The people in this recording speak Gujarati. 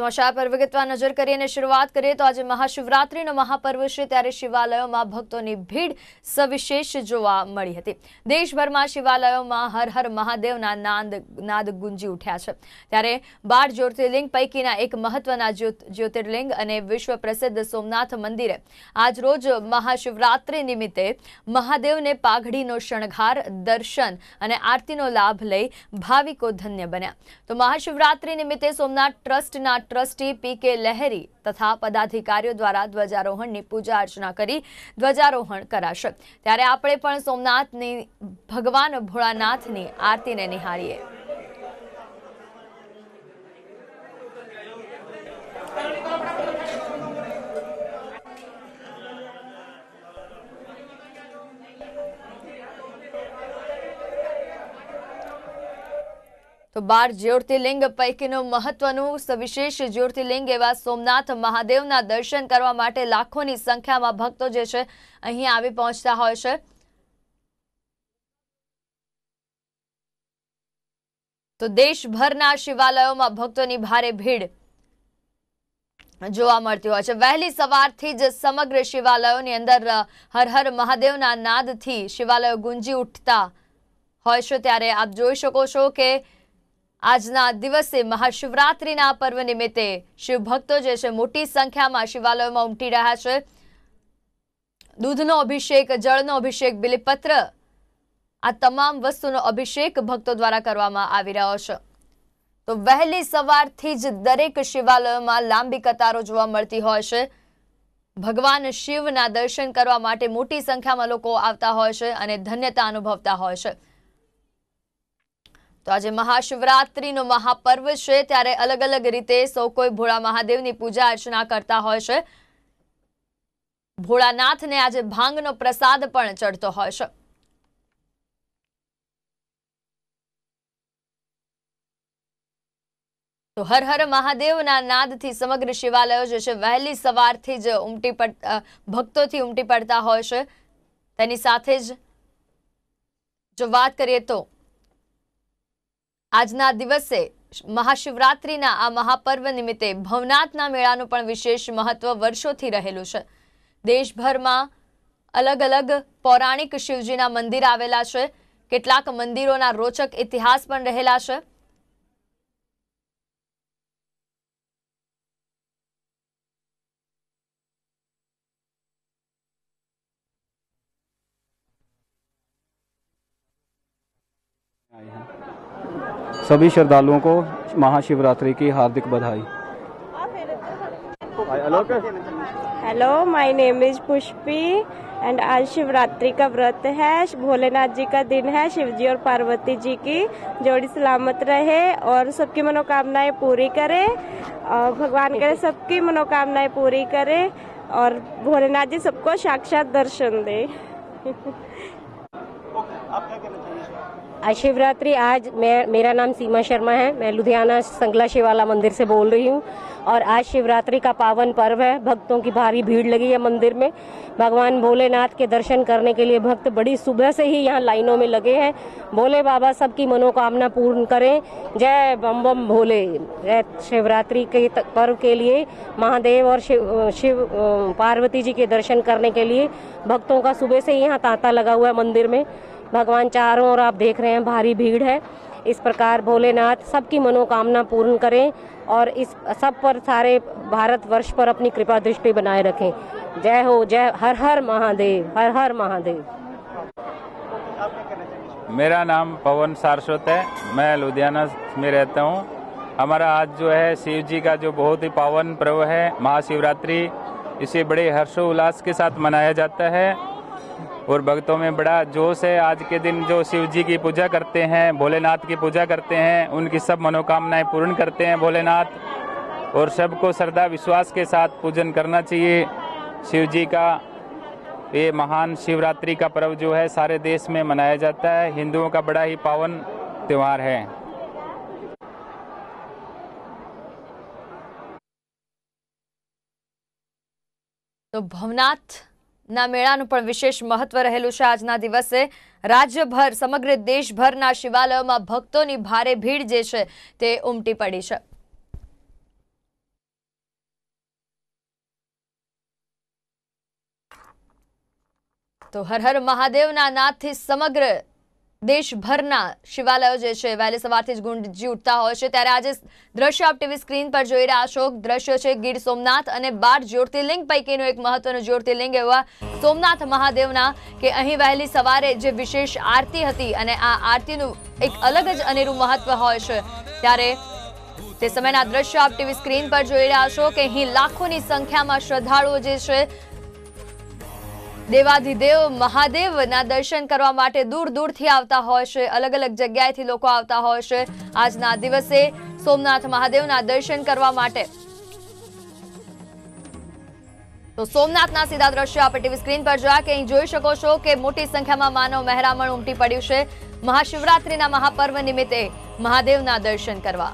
સમાચાર પર વિગતવાર નજર કરીએ અને શરૂઆત કરીએ તો આજે મહાશિવરાત્રિનો મહાપર્વ છે ત્યારે શિવાલયોમાં ભક્તોની ભીડ સવિશેષ જોવા મળી હતી દેશભરમાં શિવાલયોમાં હર હર મહાદેવના નાદ નાદ ગુંજી ઉઠ્યા છે ત્યારે બાર જ્યોતિર્લિંગ પૈકીના એક મહત્વના જ્યોતિર્લિંગ અને વિશ્વ પ્રસિદ્ધ સોમનાથ મંદિરે આજરોજ મહાશિવરાત્રિ નિમિત્તે મહાદેવને પાઘડીનો શણગાર દર્શન અને આરતીનો લાભ લઈ ભાવિકો ધન્ય બન્યા તો મહાશિવરાત્રિ નિમિત્તે સોમનાથ ટ્રસ્ટના ટ્રસ્ટી પી કે લહેરી તથા પદાધિકારીઓ દ્વારા ધ્વજારોહણની પૂજા અર્ચના કરી ધ્વજારોહણ કરાશે ત્યારે આપણે પણ સોમનાથની ભગવાન ભોળાનાથની આરતીને નિહાળીએ બાર જ્યોતિર્લિંગ પૈકીનું મહત્વનું સવિશેષ જ્યોતિર્લિંગ એવા સોમનાથ મહાદેવના દર્શન કરવા માટે લાખોની સંખ્યામાં ભક્તો જે છે અહીં આવી પહોંચતા હોય છે તો દેશભરના શિવાલયોમાં ભક્તોની ભારે ભીડ જોવા મળતી હોય છે વહેલી સવારથી જ સમગ્ર શિવાલયોની અંદર હરહર મહાદેવના નાદથી શિવાલયો ગુંજી ઉઠતા હોય છે ત્યારે આપ જોઈ શકો છો કે આજના દિવસે મહાશિવરાત્રિના પર્વ નિમિત્તે શિવભક્તો જે છે મોટી સંખ્યામાં શિવાલયોમાં ઉમટી રહ્યા છે દૂધનો અભિષેક જળનો અભિષેક બિલીપત્ર આ તમામ વસ્તુનો અભિષેક ભક્તો દ્વારા કરવામાં આવી રહ્યો છે તો વહેલી સવારથી જ દરેક શિવાલયોમાં લાંબી કતારો જોવા મળતી હોય છે ભગવાન શિવના દર્શન કરવા માટે મોટી સંખ્યામાં લોકો આવતા હોય છે અને ધન્યતા અનુભવતા હોય છે તો આજે મહાશિવરાત્રિનો મહાપર્વ છે ત્યારે અલગ અલગ રીતે સૌ કોઈ ભોળા મહાદેવની પૂજા અર્ચના કરતા હોય છે ભોળાનાથને આજે ભાંગનો પ્રસાદ પણ ચડતો હોય છે તો હર હર મહાદેવના નાદથી સમગ્ર શિવાલયો જે છે વહેલી સવારથી જ ઉમટી પડ ભક્તોથી ઉમટી પડતા હોય છે તેની સાથે જ જો વાત કરીએ તો આજના દિવસે મહાશિવરાત્રિના આ મહાપર્વ નિમિત્તે ભવનાથના મેળાનું પણ વિશેષ મહત્વ વર્ષોથી રહેલું છે દેશભરમાં અલગ અલગ પૌરાણિક શિવજીના મંદિર આવેલા છે કેટલાક મંદિરોના રોચક ઇતિહાસ પણ રહેલા છે Yeah. सभी श्रद्धालुओं को महाशिवरात्रि की हार्दिक बधाई hello my name is Pushpi and आज शिवरात्रि का व्रत है भोलेनाथ जी का दिन है शिव जी और पार्वती जी की जोड़ी सलामत रहे और सबकी मनोकामनाएं पूरी करे और भगवान करे सबकी मनोकामनाएं पूरी करे और भोलेनाथ जी सबको साक्षात दर्शन दे आज शिवरात्रि आज मैं मेरा नाम सीमा शर्मा है मैं लुधियाना संगला शिवाला मंदिर से बोल रही हूँ और आज शिवरात्रि का पावन पर्व है भक्तों की भारी भीड़ लगी है मंदिर में भगवान भोलेनाथ के दर्शन करने के लिए भक्त बड़ी सुबह से ही यहाँ लाइनों में लगे हैं भोले बाबा सबकी मनोकामना पूर्ण करें जय बम बम भोले जय शिवरात्रि के पर्व के लिए महादेव और शिव शिव पार्वती जी के दर्शन करने के लिए भक्तों का सुबह से ही यहाँ तांता लगा हुआ है मंदिर में भगवान चारों ओर आप देख रहे हैं भारी भीड़ है इस प्रकार भोलेनाथ सबकी मनोकामना पूर्ण करें और इस सब पर सारे भारत वर्ष पर अपनी कृपा दृष्टि बनाए रखें जय हो जय हर हर महादेव हर हर महादेव मेरा नाम पवन सारस्वत है मैं लुधियाना में रहता हूँ हमारा आज जो है शिव जी का जो बहुत ही पावन पर्व है महाशिवरात्रि इसे बड़े हर्षोल्लास के साथ मनाया जाता है और भक्तों में बड़ा जोश है आज के दिन जो शिव जी की पूजा करते हैं भोलेनाथ की पूजा करते हैं उनकी सब मनोकामनाएं पूर्ण करते हैं भोलेनाथ और सबको श्रद्धा विश्वास के साथ पूजन करना चाहिए शिव जी का ये महान शिवरात्रि का पर्व जो है सारे देश में मनाया जाता है हिंदुओं का बड़ा ही पावन त्यौहार है तो भवनाथ ના મેળાનું પણ વિશેષ મહત્વ રહેલું છે આજના દિવસે રાજ્યભર સમગ્ર દેશભરના શિવાલયોમાં ભક્તોની ભારે ભીડ જે છે તે ઉમટી પડી છે તો હર હર મહાદેવના નાથથી સમગ્ર દેશભરના શિવાલયો જે છે વહેલી સવારથી જ ગુંજી ઉઠતા હોય છે ત્યારે આજે દ્રશ્ય આપ ટીવી સ્ક્રીન પર જોઈ રહ્યા છો દ્રશ્યો છે ગીર સોમનાથ અને બાર જ્યોતિર્લિંગ પૈકીનું એક મહત્વનું જ્યોતિર્લિંગ એવા સોમનાથ મહાદેવના કે અહીં વહેલી સવારે જે વિશેષ આરતી હતી અને આ આરતીનું એક અલગ જ અનેરું મહત્વ હોય છે ત્યારે તે સમયના દ્રશ્યો આપ ટીવી સ્ક્રીન પર જોઈ રહ્યા છો કે અહીં લાખોની સંખ્યામાં શ્રદ્ધાળુઓ જે છે દેવાધિદેવ મહાદેવના દર્શન કરવા માટે દૂર દૂરથી આવતા હોય છે અલગ અલગ જગ્યાએથી લોકો આવતા હોય છે આજના દિવસે સોમનાથ મહાદેવના દર્શન કરવા માટે તો સોમનાથના સીધા દ્રશ્યો આપણે ટીવી સ્ક્રીન પર જોયા કે અહીં જોઈ શકો છો કે મોટી સંખ્યામાં માનવ મહેરામણ ઉમટી પડ્યું છે મહાશિવરાત્રિના મહાપર્વ નિમિત્તે મહાદેવના દર્શન કરવા